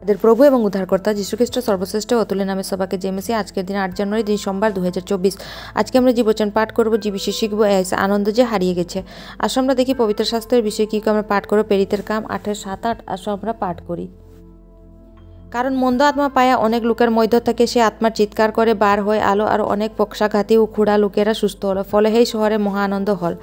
তাদের প্রভু এবং উদ্ধারকর্তা যীশুখ্রিস্ট সর্বশ্রেষ্ঠ অতুল নামে সবাকে জেমেসি আজকের দিন আট জানুয়ারি দিন সোমবার দু আজকে আমরা জীবচন পাঠ করব জীবিষে শিখবো এস আনন্দ যে হারিয়ে গেছে আসো আমরা দেখি পবিত্র শাস্ত্রের বিষয়ে কী আমরা পাঠ করবো পেরিতের কাম আঠের সাত আট আসো আমরা পাঠ করি কারণ মন্দ আত্মা পায়া অনেক লোকের মধ্য থেকে সে আত্মার চিৎকার করে বার হয়ে আলো আর অনেক পক্ষাঘাতী ও খুঁড়া লোকেরা সুস্থ হলো ফলে সেই শহরে মহা আনন্দ হল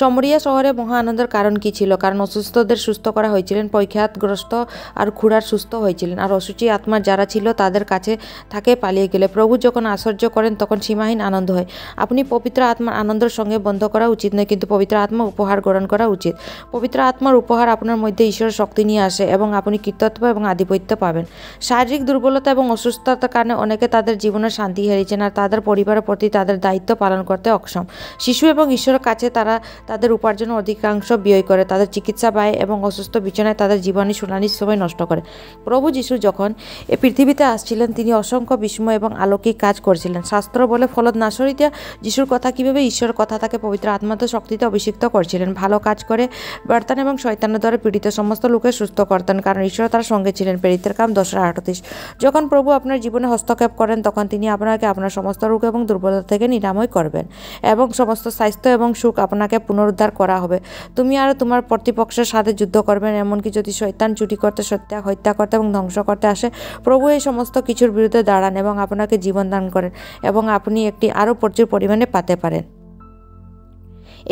সমরিয়া শহরে মহা আনন্দের কারণ কি ছিল কারণ অসুস্থদের সুস্থ করা হয়েছিলেন পরীক্ষাতগ্রস্ত আর খুঁড়ার সুস্থ হয়েছিলেন আর অসুচি আত্মার যারা ছিল তাদের কাছে থাকে পালিয়ে গেলে প্রভু যখন আশ্চর্য করেন তখন সীমাহীন আনন্দ হয় আপনি পবিত্র আত্মার আনন্দের সঙ্গে বন্ধ করা উচিত নয় কিন্তু পবিত্র আত্মা উপহার গ্রহণ করা উচিত পবিত্র আত্মার উপহার আপনার মধ্যে ঈশ্বরের শক্তি নিয়ে আসে এবং আপনি কৃতত্ব এবং আধিপত্য পাবেন শারীরিক দুর্বলতা এবং অসুস্থতার কারণে অনেকে তাদের জীবনের শান্তি হারিয়েছেন আর তাদের পরিবারের প্রতি তাদের দায়িত্ব পালন করতে অক্ষম শিশু এবং ঈশ্বরের কাছে তারা তাদের উপার্জন অধিকাংশ ব্যয় করে তাদের চিকিৎসা ব্যয় এবং অসুস্থ বিছানায় তাদের জীবনের শুনানির সময় নষ্ট করে প্রভু যিশু যখন এ পৃথিবীতে আসছিলেন তিনি অসংখ্য বিস্ময় এবং আলৌকিক কাজ করেছিলেন শাস্ত্র বলে ফলত নাশরিতা যিশুর কথা কীভাবে ঈশ্বরের কথা তাকে পবিত্র আত্মাত শক্তিতে অভিষিক্ত করেছিলেন ভালো কাজ করে বার্তান এবং শৈতান্য দ্বারা পীড়িত সমস্ত লোকে সুস্থ করতেন কারণ ঈশ্বর তার সঙ্গে ছিলেন পেরিতের কাম দশ ভাষা আটত্রিশ যখন প্রভু আপনার জীবনে হস্তক্ষেপ করেন তখন তিনি আপনাকে আপনার সমস্ত রোগ এবং দুর্বলতা থেকে নিরাময় করবেন এবং সমস্ত স্বাস্থ্য এবং সুখ আপনাকে পুনরুদ্ধার করা হবে তুমি আর তোমার প্রতিপক্ষের সাথে যুদ্ধ করবেন এমনকি যদি শৈতান চুটি করতে সত্যা হত্যা করতে এবং ধ্বংস করতে আসে প্রভু এই সমস্ত কিছুর বিরুদ্ধে দাঁড়ান এবং আপনাকে জীবন দান করেন এবং আপনি একটি আরও প্রচুর পরিমাণে পাতে পারেন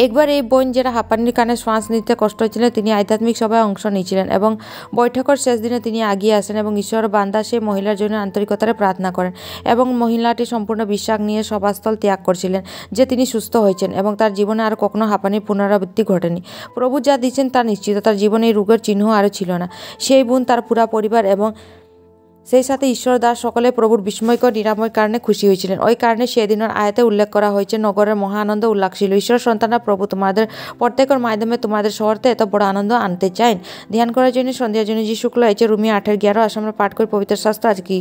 একবার এই বোন যারা হাঁপানির কানে শ্বাস নিতে কষ্ট হয়েছিলেন তিনি আধ্যাত্মিক সভায় অংশ নিয়েছিলেন এবং বৈঠকের শেষ দিনে তিনি আগিয়ে আসেন এবং ঈশ্বর বান্দা সেই মহিলার জন্য আন্তরিকতারে প্রার্থনা করেন এবং মহিলাটি সম্পূর্ণ বিশ্বাস নিয়ে সভাস্থল ত্যাগ করছিলেন যে তিনি সুস্থ হয়েছেন এবং তার জীবনে আর কখনো হাঁপানির পুনরাবৃত্তি ঘটেনি প্রভু যা দিচ্ছেন তা নিশ্চিত তার জীবনে এই রোগের চিহ্ন আরও ছিল না সেই বোন তার পুরা পরিবার এবং সেই সাথে ঈশ্বর দাস সকলে প্রভুর বিস্ময়কর নিরাময় কারণে খুশি হয়েছিলেন ওই কারণে সেদিনের আয়াতে উল্লেখ করা হয়েছে নগরের মহা আনন্দ উল্লাস ছিল ঈশ্বর সন্তানরা প্রভু তোমাদের প্রত্যেকের মাধ্যমে তোমাদের শহরতে এত বড় আনন্দ আনতে চান ধ্যান করার জন্য সন্ধ্যার জন্য যী শুক্ল হয়েছে রুমি আঠের গ্যারো আসামের পাঠ করে পবিত্র শাস্ত্র আজ কি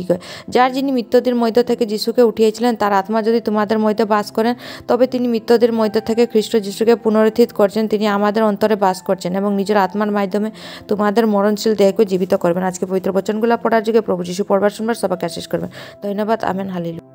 যার যিনি মৃত্যুদের মধ্য থেকে যিশুকে উঠিয়েছিলেন তার আত্মা যদি তোমাদের মধ্যে বাস করেন তবে তিনি মৃত্যুদের মধ্য থেকে খ্রিস্ট যিশুকে পুনরুত্থিত করছেন তিনি আমাদের অন্তরে বাস করছেন এবং নিজের আত্মার মাধ্যমে তোমাদের মরণশীল দেহকে জীবিত করবেন আজকে পবিত্র বচনগুলো পড়ার যুগে প্রভু যিশু পড়বার শুনবার সবাইকে আশিস করবেন ধন্যবাদ আমেন হালিলু